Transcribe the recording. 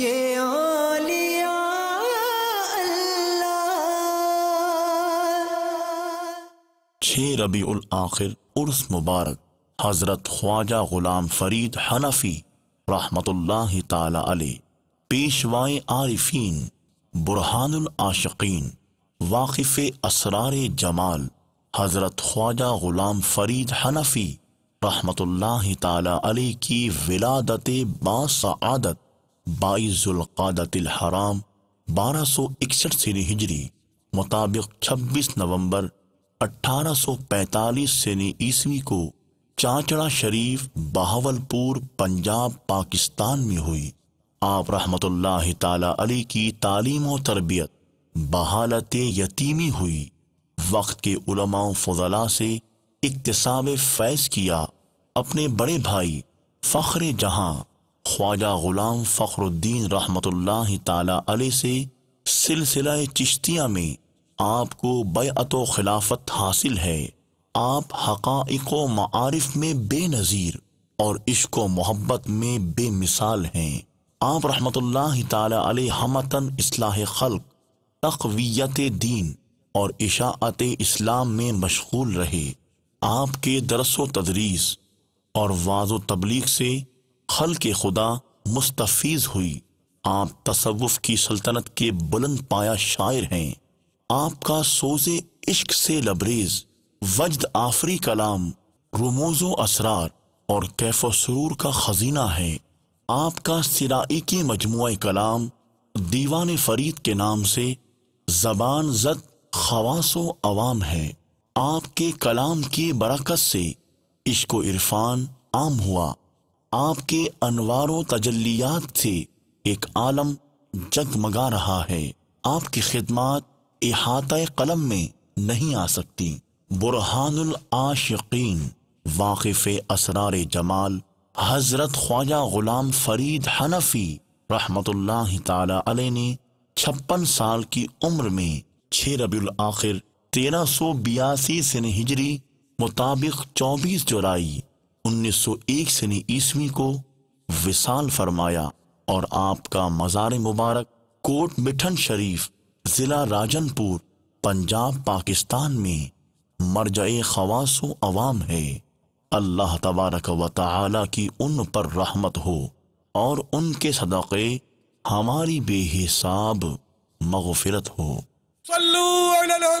ये छः रबी उल आखिर उर्स मुबारक हज़रत ख्वाजा गुलाम फरीद हनफी रहमतुल्लाह ताला अली पेशवाए आरिफीन बुरहानुल आशिकीन वाकिफ़ असरार जमाल हज़रत ख्वाजा ग़ुलाम फ़रीद हनफ़ी रहमतुल्लाह ताला अली की विलादत बासआदत बाईजुल्क़ादतिल हराम बारह सौ इकसठ सनी हिजरी मुताबिक छब्बीस नवंबर अट्ठारह सौ पैंतालीस सनी ईस्वी को चाचड़ा शरीफ बहावलपुर पंजाब पाकिस्तान में हुई आप रहमत ताली की तालीम और तरबियत बहालत यतीमी हुई वक्त के उलमा फजला से इकतसाब फैज़ किया अपने बड़े भाई फ़ख्र जहां ख्वाजा गुलाम फ़खरुद्दीन रहमत ताली से सिलसिला चिश्तिया में आपको बैत खिलाफत हासिल है आप हक़ाइक मारफ में बेनज़ीर और इश्क मोहब्बत में बेमिसाल हैं आप रहमत हमतन इसलाह खल्क तकवीत दीन और इशात इस्लाम में मशगूल रहे आपके दरसो तदरीस और वाज तबलीग से खल के खुदा मुस्तफीज हुई आप तसवुफ की सल्तनत के बुलंद पाया शायर हैं आपका सोजे इश्क से लबरेज वजद आफरी कलाम रोमोजो असरार और कैफ सरूर का खजीना है आपका सिराई की मजमू कलाम दीवान फरीद के नाम से जबान जद खवासो अवाम है आपके कलाम की बरकत से इश्को इरफान आम हुआ आपके अनवारों तजल्लियात से एक आलम जगमगा रहा है आपकी खिदमत इहात कलम में नहीं आ सकती बुरहानुल आशिकीन वाकिफ असरार जमाल हजरत ख्वाजा गुलाम फरीद हनफी रहमतुल्लाह ताला अलैह ने छप्पन साल की उम्र में छह रबी आखिर तेरह सौ बयासी सन हिजरी मुताबिक चौबीस जुलाई 1901 सौ ईस्वी को विशाल फरमाया और आपका मज़ार मुबारक कोट मिठन शरीफ ज़िला राजनपुर पंजाब पाकिस्तान में मरज खवासो अवाम है अल्लाह तबारक व तला की उन पर रहमत हो और उनके सदक़े हमारी बेहिसाब मगफिरत हो सल्लल्लाहु